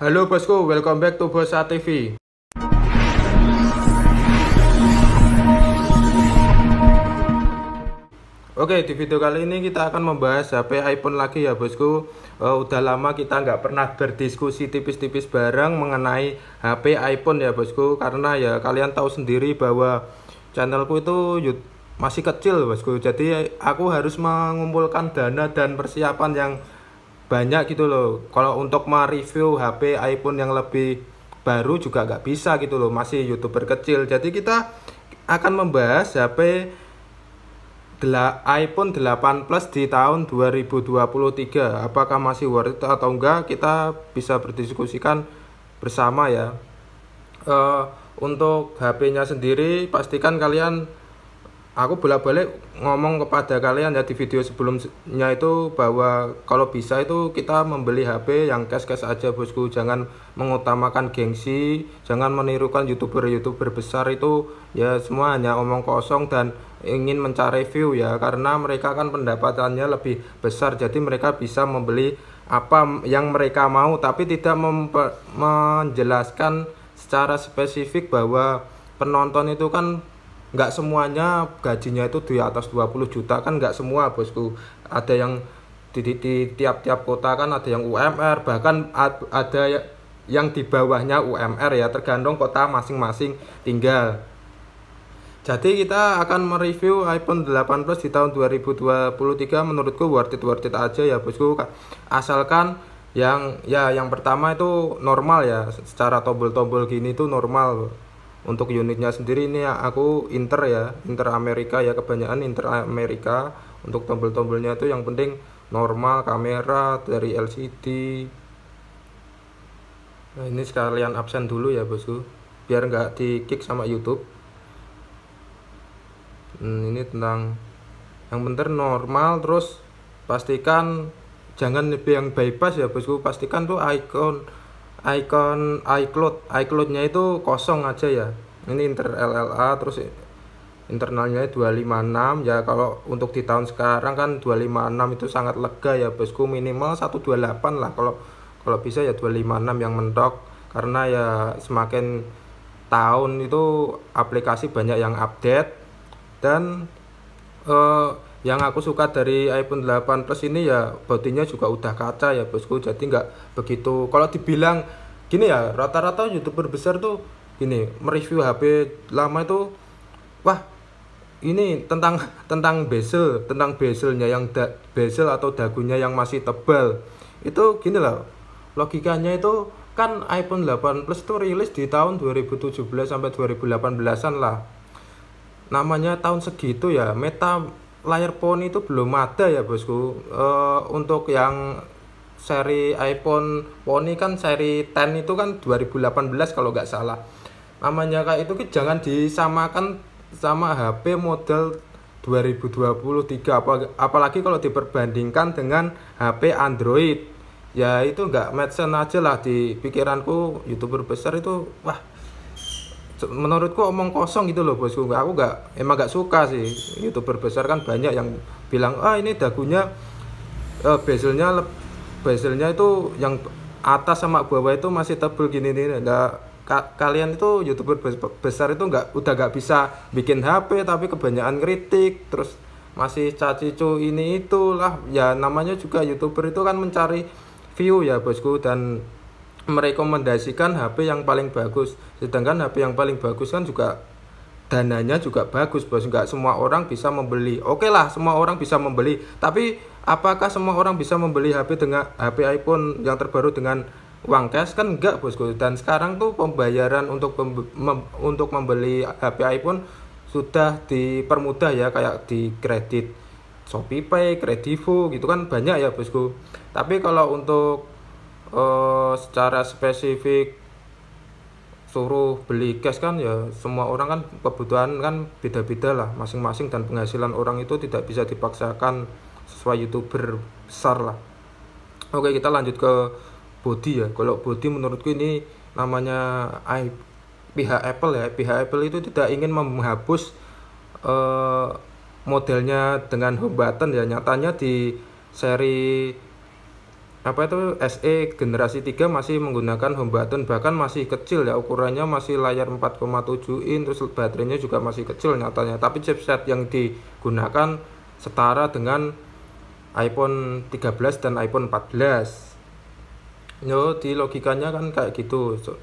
Halo bosku, welcome back to Bosa TV. Oke, di video kali ini kita akan membahas HP iPhone lagi ya bosku. Uh, udah lama kita nggak pernah berdiskusi tipis-tipis bareng mengenai HP iPhone ya bosku. Karena ya kalian tahu sendiri bahwa channelku itu masih kecil bosku. Jadi aku harus mengumpulkan dana dan persiapan yang banyak gitu loh kalau untuk mereview HP iPhone yang lebih baru juga nggak bisa gitu loh masih youtuber kecil jadi kita akan membahas HP iPhone 8 Plus di tahun 2023 apakah masih worth it atau enggak kita bisa berdiskusikan bersama ya uh, untuk HP-nya sendiri pastikan kalian aku bolak-balik ngomong kepada kalian ya di video sebelumnya itu bahwa kalau bisa itu kita membeli HP yang cash-cash aja bosku jangan mengutamakan gengsi jangan menirukan youtuber-youtuber besar itu ya semua hanya omong kosong dan ingin mencari view ya karena mereka kan pendapatannya lebih besar jadi mereka bisa membeli apa yang mereka mau tapi tidak menjelaskan secara spesifik bahwa penonton itu kan nggak semuanya gajinya itu di atas 20 juta kan nggak semua bosku ada yang di, di, di tiap-tiap kota kan ada yang UMR bahkan ad, ada ya, yang di bawahnya UMR ya tergantung kota masing-masing tinggal jadi kita akan mereview iPhone 8 Plus di tahun 2023 menurutku worth it worth it aja ya bosku asalkan yang ya yang pertama itu normal ya secara tombol-tombol gini itu normal untuk unitnya sendiri ini ya, aku inter ya inter Amerika ya kebanyakan inter Amerika untuk tombol-tombolnya itu yang penting normal kamera dari LCD nah ini sekalian absen dulu ya bosku biar nggak di kick sama YouTube hmm, ini tentang yang bener normal terus pastikan jangan lebih yang bypass ya bosku pastikan tuh icon icon iCloud iCloudnya itu kosong aja ya ini inter LLA terus internalnya 256 ya kalau untuk di tahun sekarang kan 256 itu sangat lega ya bosku minimal 128 lah kalau kalau bisa ya 256 yang mentok karena ya semakin tahun itu aplikasi banyak yang update dan eh, yang aku suka dari iPhone 8 Plus ini ya bodinya juga udah kaca ya bosku jadi nggak begitu kalau dibilang gini ya rata-rata youtuber besar tuh gini mereview HP lama itu wah ini tentang tentang bezel tentang bezelnya yang da, bezel atau dagunya yang masih tebal itu gini lah logikanya itu kan iPhone 8 Plus itu rilis di tahun 2017 sampai 2018an lah namanya tahun segitu ya meta layar phone itu belum ada ya bosku uh, untuk yang seri iPhone Pony kan seri 10 itu kan 2018 kalau nggak salah namanya kayak itu jangan disamakan sama HP model 2023 apalagi kalau diperbandingkan dengan HP Android ya itu nggak make aja lah di pikiranku youtuber besar itu wah menurutku omong kosong gitu loh bosku aku gak emang gak suka sih youtuber besar kan banyak yang bilang ah ini dagunya uh, bezelnya bezelnya itu yang atas sama bawah itu masih tebel gini nih nah, ka kalian itu youtuber besar itu nggak udah gak bisa bikin HP tapi kebanyakan kritik terus masih caci cacicu ini itulah ya namanya juga youtuber itu kan mencari view ya bosku dan merekomendasikan HP yang paling bagus. Sedangkan HP yang paling bagus kan juga dananya juga bagus bos nggak semua orang bisa membeli oke okay lah semua orang bisa membeli tapi apakah semua orang bisa membeli HP dengan HP iPhone yang terbaru dengan uang cash kan enggak bosku dan sekarang tuh pembayaran untuk pem, mem, untuk membeli HP iPhone sudah dipermudah ya kayak di kredit ShopeePay, Kredivo gitu kan banyak ya bosku tapi kalau untuk uh, secara spesifik suruh beli cash kan ya semua orang kan kebutuhan kan beda-beda lah masing-masing dan penghasilan orang itu tidak bisa dipaksakan sesuai youtuber besar lah oke kita lanjut ke body ya kalau body menurutku ini namanya I, pihak Apple ya pihak Apple itu tidak ingin menghapus uh, modelnya dengan home button ya nyatanya di seri apa itu SE generasi 3 masih menggunakan home button bahkan masih kecil ya ukurannya masih layar 4,7 in terus baterainya juga masih kecil nyatanya tapi chipset yang digunakan setara dengan iPhone 13 dan iPhone 14 yo di logikanya kan kayak gitu so,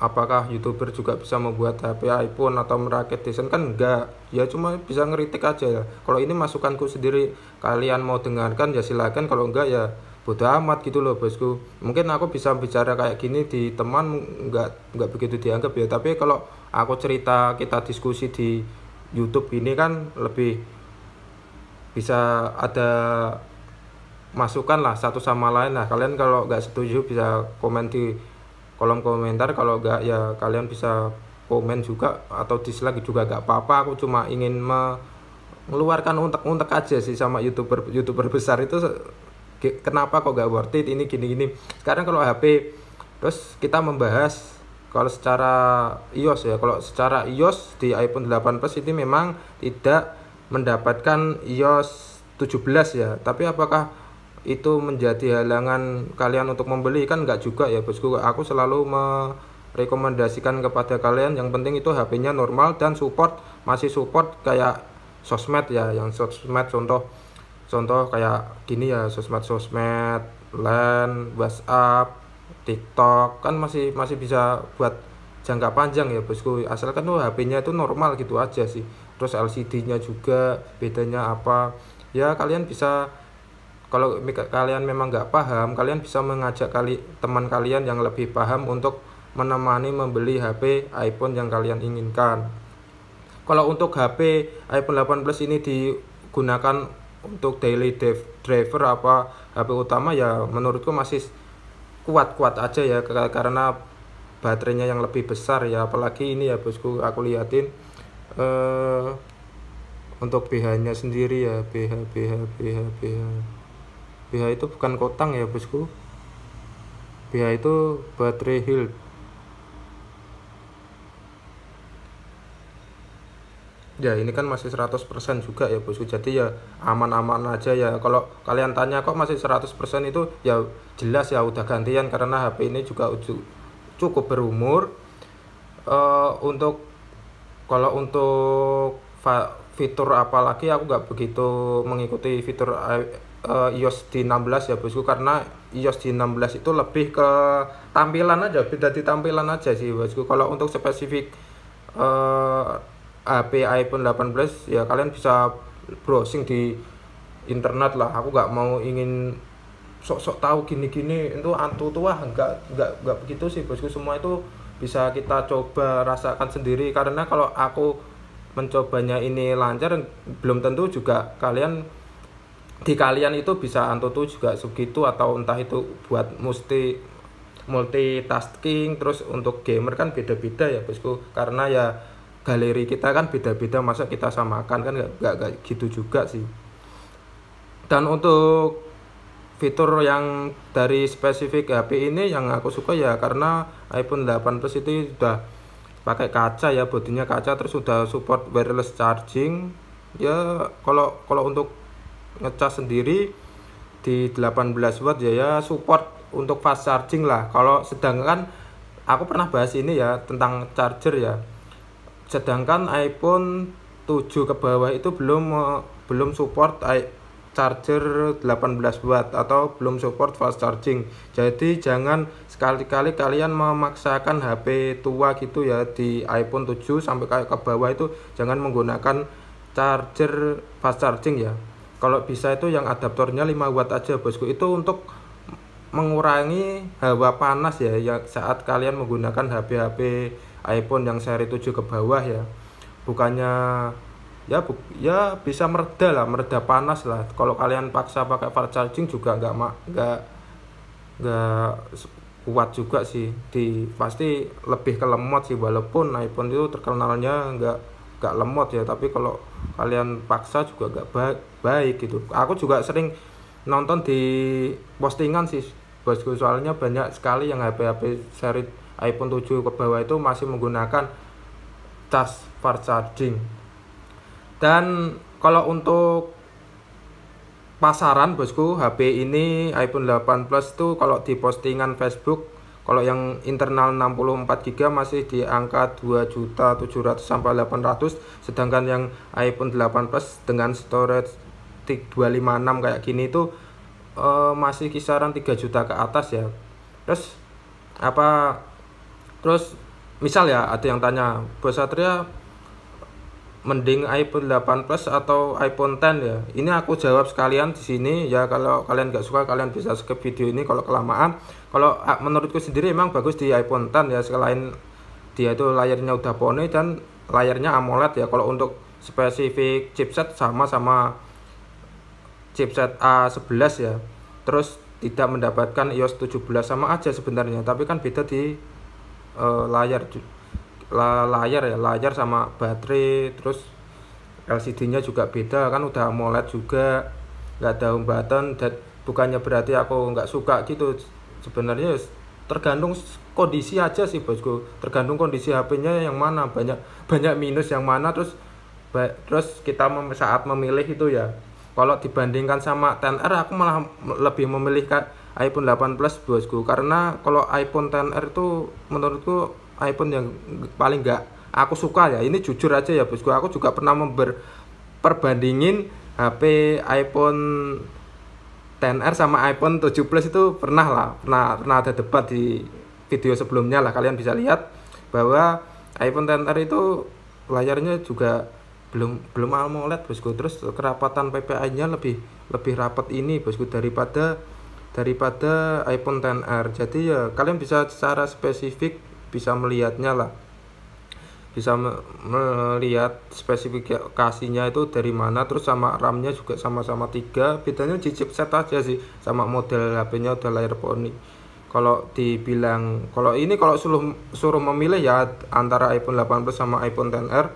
apakah youtuber juga bisa membuat HP iPhone atau merakit desain kan enggak ya cuma bisa ngeritik aja ya kalau ini masukanku sendiri kalian mau dengarkan ya silahkan kalau enggak ya bodoh amat gitu loh bosku mungkin aku bisa bicara kayak gini di teman nggak nggak begitu dianggap ya tapi kalau aku cerita kita diskusi di YouTube ini kan lebih bisa ada masukan lah satu sama lain lah kalian kalau nggak setuju bisa komen di kolom komentar kalau nggak ya kalian bisa komen juga atau dislike juga nggak apa-apa aku cuma ingin mengeluarkan untuk untek aja sih sama youtuber youtuber besar itu kenapa kok gak worth it ini gini-gini sekarang kalau HP terus kita membahas kalau secara iOS ya kalau secara iOS di iPhone 8 Plus ini memang tidak mendapatkan iOS 17 ya tapi apakah itu menjadi halangan kalian untuk membeli kan nggak juga ya bosku aku selalu merekomendasikan kepada kalian yang penting itu HP-nya normal dan support masih support kayak sosmed ya yang sosmed contoh contoh kayak gini ya sosmed sosmed line whatsapp tiktok kan masih masih bisa buat jangka panjang ya bosku asalkan tuh HP-nya itu normal gitu aja sih terus LCD-nya juga bedanya apa ya kalian bisa kalau kalian memang nggak paham kalian bisa mengajak kali teman kalian yang lebih paham untuk menemani membeli HP iPhone yang kalian inginkan kalau untuk HP iPhone 8 Plus ini digunakan untuk daily driver apa HP utama ya menurutku masih kuat-kuat aja ya karena baterainya yang lebih besar ya apalagi ini ya bosku aku liatin eh untuk BH nya sendiri ya BH BH BH BH BH itu bukan kotang ya bosku BH itu baterai hill ya ini kan masih 100% juga ya bosku jadi ya aman-aman aja ya kalau kalian tanya kok masih 100% itu ya jelas ya udah gantian karena HP ini juga cukup berumur uh, untuk kalau untuk fitur apalagi aku nggak begitu mengikuti fitur uh, iOS di 16 ya bosku karena iOS di 16 itu lebih ke tampilan aja beda di tampilan aja sih bosku kalau untuk spesifik uh, HP iPhone 18 ya kalian bisa browsing di internet lah aku nggak mau ingin sok-sok tahu gini-gini itu antu tua nggak nggak nggak begitu sih bosku semua itu bisa kita coba rasakan sendiri karena kalau aku mencobanya ini lancar belum tentu juga kalian di kalian itu bisa antutu juga segitu atau entah itu buat musti multitasking terus untuk gamer kan beda-beda ya bosku karena ya galeri kita kan beda-beda masa kita samakan kan nggak gitu juga sih dan untuk fitur yang dari spesifik HP ini yang aku suka ya karena iPhone 8 Plus itu sudah pakai kaca ya bodinya kaca terus sudah support wireless charging ya kalau kalau untuk ngecas sendiri di 18 watt ya ya support untuk fast charging lah kalau sedangkan aku pernah bahas ini ya tentang charger ya sedangkan iPhone 7 ke bawah itu belum belum support charger 18 watt atau belum support fast charging. Jadi jangan sekali-kali kalian memaksakan HP tua gitu ya di iPhone 7 sampai kayak ke bawah itu jangan menggunakan charger fast charging ya. Kalau bisa itu yang adaptornya 5 watt aja bosku. Itu untuk mengurangi hawa panas ya, ya saat kalian menggunakan HP-HP iPhone yang seri 7 ke bawah ya bukannya ya bu, ya bisa mereda lah mereda panas lah kalau kalian paksa pakai fast charging juga nggak nggak nggak kuat juga sih di pasti lebih ke lemot sih walaupun iPhone itu terkenalnya nggak nggak lemot ya tapi kalau kalian paksa juga nggak baik baik gitu aku juga sering nonton di postingan sih bosku soalnya banyak sekali yang HP HP seri iPhone 7 ke bawah itu masih menggunakan charge fast charging. Dan kalau untuk pasaran bosku HP ini iPhone 8 Plus tuh kalau di postingan Facebook kalau yang internal 64 GB masih di angka 2.700 sampai 800 sedangkan yang iPhone 8 Plus dengan storage 256 kayak gini itu uh, masih kisaran 3 juta ke atas ya. Terus apa terus misal ya ada yang tanya bos Satria mending iPhone 8 Plus atau iPhone 10 ya ini aku jawab sekalian di sini ya kalau kalian gak suka kalian bisa skip video ini kalau kelamaan kalau ah, menurutku sendiri emang bagus di iPhone 10 ya selain dia itu layarnya udah poni dan layarnya AMOLED ya kalau untuk spesifik chipset sama sama chipset A11 ya terus tidak mendapatkan iOS 17 sama aja sebenarnya tapi kan beda di uh, layar la, layar ya layar sama baterai terus LCD-nya juga beda kan udah AMOLED juga nggak ada home dan bukannya berarti aku nggak suka gitu sebenarnya ya, tergantung kondisi aja sih bosku tergantung kondisi HP-nya yang mana banyak banyak minus yang mana terus terus kita mem saat memilih itu ya kalau dibandingkan sama 10R aku malah lebih memilihkan iPhone 8 Plus bosku karena kalau iPhone 10R itu menurutku iPhone yang paling nggak aku suka ya ini jujur aja ya bosku aku juga pernah memperbandingin HP iPhone 10R sama iPhone 7 Plus itu pernah lah pernah pernah ada debat di video sebelumnya lah kalian bisa lihat bahwa iPhone 10R itu layarnya juga belum belum AMOLED bosku terus kerapatan PPI nya lebih lebih rapat ini bosku daripada daripada iPhone 10R. Jadi ya kalian bisa secara spesifik bisa melihatnya lah. Bisa me melihat spesifikasinya itu dari mana terus sama RAM-nya juga sama-sama 3. Bedanya cicip chipset aja sih sama model HP-nya udah layar poni. Kalau dibilang kalau ini kalau suruh suruh memilih ya antara iPhone 8 Plus sama iPhone 10R,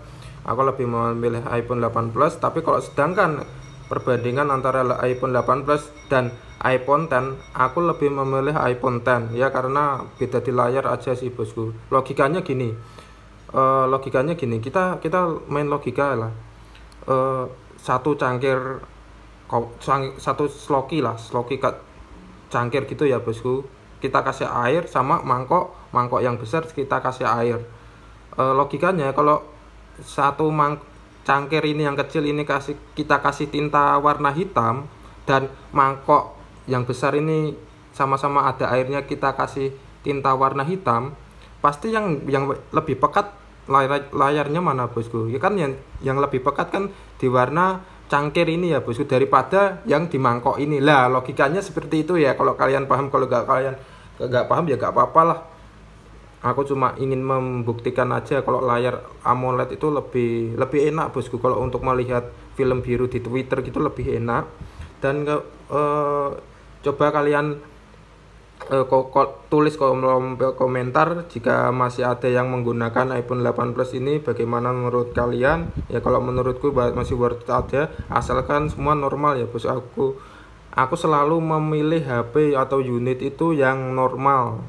aku lebih memilih iPhone 8 Plus, tapi kalau sedangkan perbandingan antara iPhone 8 Plus dan iPhone 10 aku lebih memilih iPhone 10 ya karena beda di layar aja sih bosku logikanya gini uh, logikanya gini kita kita main logika lah uh, satu cangkir satu sloki lah sloki cangkir gitu ya bosku kita kasih air sama mangkok mangkok yang besar kita kasih air uh, logikanya kalau satu mangkok cangkir ini yang kecil ini kasih kita kasih tinta warna hitam dan mangkok yang besar ini sama-sama ada airnya kita kasih tinta warna hitam pasti yang yang lebih pekat layar, layarnya mana bosku ya kan yang yang lebih pekat kan di warna cangkir ini ya bosku daripada yang di mangkok ini lah logikanya seperti itu ya kalau kalian paham kalau nggak kalian nggak paham ya nggak apa-apa aku cuma ingin membuktikan aja kalau layar AMOLED itu lebih lebih enak bosku kalau untuk melihat film biru di Twitter gitu lebih enak dan ke, eh, coba kalian eh, ko, ko, tulis kolom komentar jika masih ada yang menggunakan iPhone 8 Plus ini bagaimana menurut kalian ya kalau menurutku masih worth it aja asalkan semua normal ya bos aku aku selalu memilih HP atau unit itu yang normal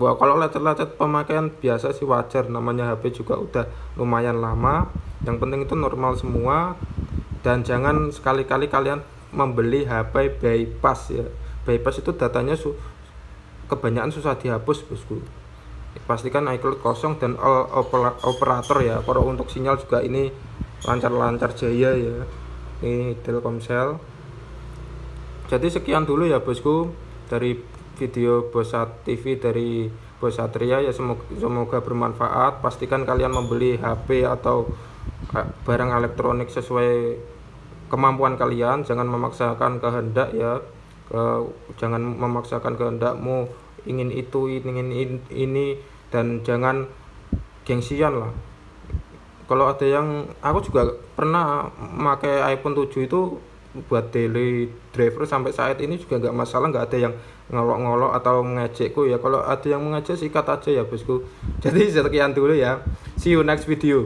Wah, kalau lecet-lecet pemakaian biasa sih wajar, namanya HP juga udah lumayan lama. Yang penting itu normal semua dan jangan sekali-kali kalian membeli HP bypass ya. Bypass itu datanya su kebanyakan susah dihapus, Bosku. Pastikan iCloud kosong dan all oper operator ya. Kalau untuk sinyal juga ini lancar-lancar jaya ya. Ini Telkomsel. Jadi sekian dulu ya, Bosku dari video Bosat TV dari Bosatria ya semoga, semoga bermanfaat pastikan kalian membeli HP atau eh, barang elektronik sesuai kemampuan kalian jangan memaksakan kehendak ya ke, jangan memaksakan kehendakmu ingin itu ingin ini dan jangan gengsian lah kalau ada yang aku juga pernah pakai iPhone 7 itu buat daily driver sampai saat ini juga nggak masalah nggak ada yang ngolok-ngolok atau mengejekku ya kalau ada yang mengejek sikat aja ya bosku jadi sekian dulu ya see you next video